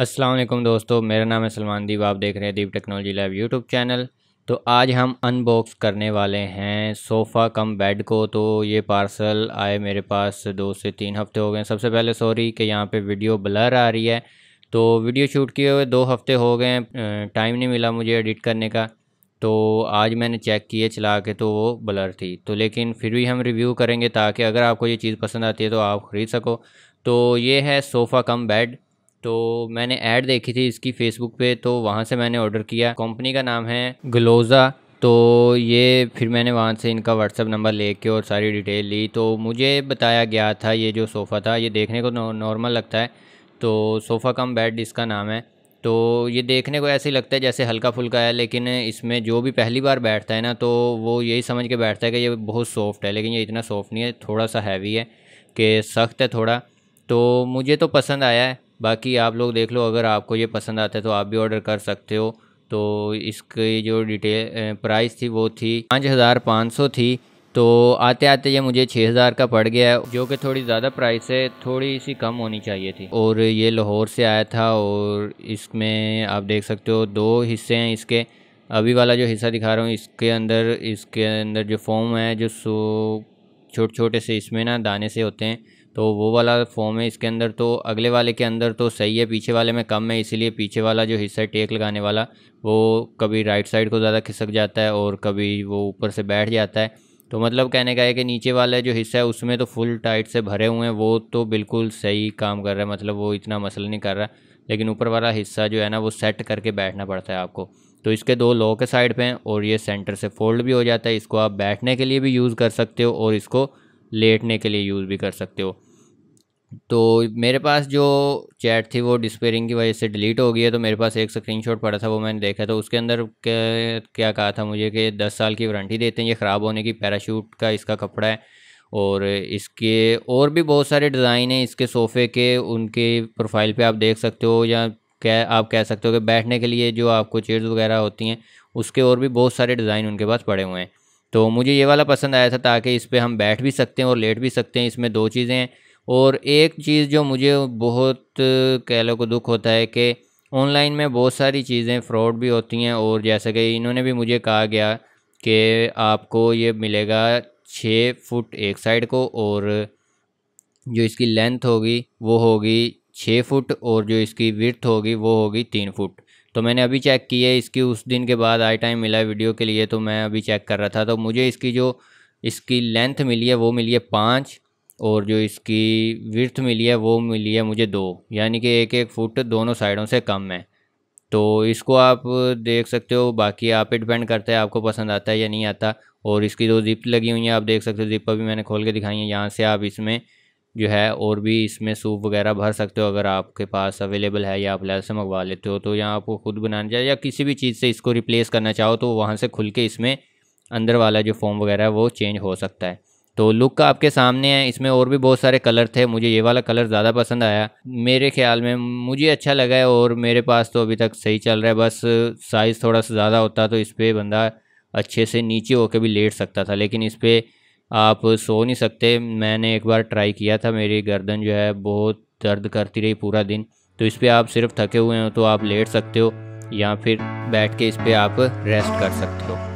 असलम दोस्तों मेरा नाम है सलमान दीप आप देख रहे हैं Deep technology lab YouTube channel तो आज हम अनबॉक्स करने वाले हैं सोफ़ा कम बेड को तो ये पार्सल आए मेरे पास दो से तीन हफ्ते हो गए सबसे पहले सॉरी कि यहाँ पे वीडियो ब्लर आ रही है तो वीडियो शूट किए हुए दो हफ्ते हो गए टाइम नहीं मिला मुझे एडिट करने का तो आज मैंने चेक किए चला के तो वो ब्लर थी तो लेकिन फिर भी हम रिव्यू करेंगे ताकि अगर आपको ये चीज़ पसंद आती है तो आप ख़रीद सको तो ये है सोफ़ा कम बेड तो मैंने ऐड देखी थी इसकी फेसबुक पे तो वहाँ से मैंने ऑर्डर किया कंपनी का नाम है ग्लोज़ा तो ये फिर मैंने वहाँ से इनका व्हाट्सअप नंबर लेके और सारी डिटेल ली तो मुझे बताया गया था ये जो सोफ़ा था ये देखने को नॉर्मल लगता है तो सोफ़ा कम बेड इसका नाम है तो ये देखने को ऐसे ही लगता है जैसे हल्का फुल्का है लेकिन इसमें जो भी पहली बार बैठता है ना तो वो यही समझ के बैठता है कि ये बहुत सॉफ्ट है लेकिन ये इतना सॉफ्ट नहीं है थोड़ा सा हैवी है कि सख्त है थोड़ा तो मुझे तो पसंद आया है बाकी आप लोग देख लो अगर आपको ये पसंद आता है तो आप भी ऑर्डर कर सकते हो तो इसकी जो डिटेल प्राइस थी वो थी पाँच हज़ार पाँच सौ थी तो आते आते ये मुझे छः हज़ार का पड़ गया है जो कि थोड़ी ज़्यादा प्राइस है थोड़ी सी कम होनी चाहिए थी और ये लाहौर से आया था और इसमें आप देख सकते हो दो हिस्से हैं इसके अभी वाला जो हिस्सा दिखा रहा हूँ इसके अंदर इसके अंदर जो फॉर्म है जो सो छोटे छोटे से इसमें ना दाने से होते हैं तो वो वाला फॉर्म है इसके अंदर तो अगले वाले के अंदर तो सही है पीछे वाले में कम है इसीलिए पीछे वाला जो हिस्सा टेक लगाने वाला वो कभी राइट साइड को ज़्यादा खिसक जाता है और कभी वो ऊपर से बैठ जाता है तो मतलब कहने का है कि नीचे वाला जो हिस्सा है उसमें तो फुल टाइट से भरे हुए हैं वो तो बिल्कुल सही काम कर रहा है मतलब वो इतना मसल नहीं कर रहा लेकिन ऊपर वाला हिस्सा जो है ना वो सेट करके बैठना पड़ता है आपको तो इसके दो लो के साइड पे हैं और ये सेंटर से फोल्ड भी हो जाता है इसको आप बैठने के लिए भी यूज़ कर सकते हो और इसको लेटने के लिए यूज़ भी कर सकते हो तो मेरे पास जो चैट थी वो डिस्पेयरिंग की वजह से डिलीट हो गई है तो मेरे पास एक स्क्रीनशॉट पड़ा था वो मैंने देखा तो उसके अंदर क्या कहा था मुझे कि दस साल की वारंटी देते हैं ये ख़राब होने की पैराशूट का इसका कपड़ा है और इसके और भी बहुत सारे डिज़ाइन हैं इसके सोफ़े के उनके प्रोफाइल पे आप देख सकते हो या कह आप कह सकते हो कि बैठने के लिए जो आपको चेयर्स वगैरह होती हैं उसके और भी बहुत सारे डिज़ाइन उनके पास पड़े हुए हैं तो मुझे ये वाला पसंद आया था ताकि इस पर हम बैठ भी सकते हैं और लेट भी सकते हैं इसमें दो चीज़ें हैं और एक चीज़ जो मुझे बहुत कह लो को दुख होता है कि ऑनलाइन में बहुत सारी चीज़ें फ़्रॉड भी होती हैं और जैसे कि इन्होंने भी मुझे कहा गया कि आपको ये मिलेगा छः फुट एक साइड को और जो इसकी लेंथ होगी वो होगी छः फुट और जो इसकी विर्थ होगी वो होगी तीन फुट तो मैंने अभी चेक की है इसकी उस दिन के बाद आई टाइम मिला है वीडियो के लिए तो मैं अभी चेक कर रहा था तो मुझे इसकी जो इसकी लेंथ मिली है वो मिली है पाँच और जो इसकी विर्थ मिली है वो मिली है मुझे दो यानी कि एक एक फुट दोनों साइडों से कम है तो इसको आप देख सकते हो बाकी आप पे डिपेंड करता है आपको पसंद आता है या नहीं आता और इसकी दो जिप लगी हुई हैं आप देख सकते हो जिप अभी मैंने खोल के दिखाई है यहाँ से आप इसमें जो है और भी इसमें सूप वगैरह भर सकते हो अगर आपके पास अवेलेबल है या आप लहर से मंगवा लेते हो तो यहाँ आपको खुद बनाना चाहिए या किसी भी चीज़ से इसको रिप्लेस करना चाहो तो वहाँ से खुल के इसमें अंदर वाला जो फॉर्म वगैरह है वो चेंज हो सकता है तो लुक आपके सामने है इसमें और भी बहुत सारे कलर थे मुझे ये वाला कलर ज़्यादा पसंद आया मेरे ख्याल में मुझे अच्छा लगा है और मेरे पास तो अभी तक सही चल रहा है बस साइज़ थोड़ा सा ज़्यादा होता तो इस पर बंदा अच्छे से नीचे होकर भी लेट सकता था लेकिन इस पर आप सो नहीं सकते मैंने एक बार ट्राई किया था मेरी गर्दन जो है बहुत दर्द करती रही पूरा दिन तो इस पर आप सिर्फ थके हुए हो तो आप लेट सकते हो या फिर बैठ के इस पर आप रेस्ट कर सकते हो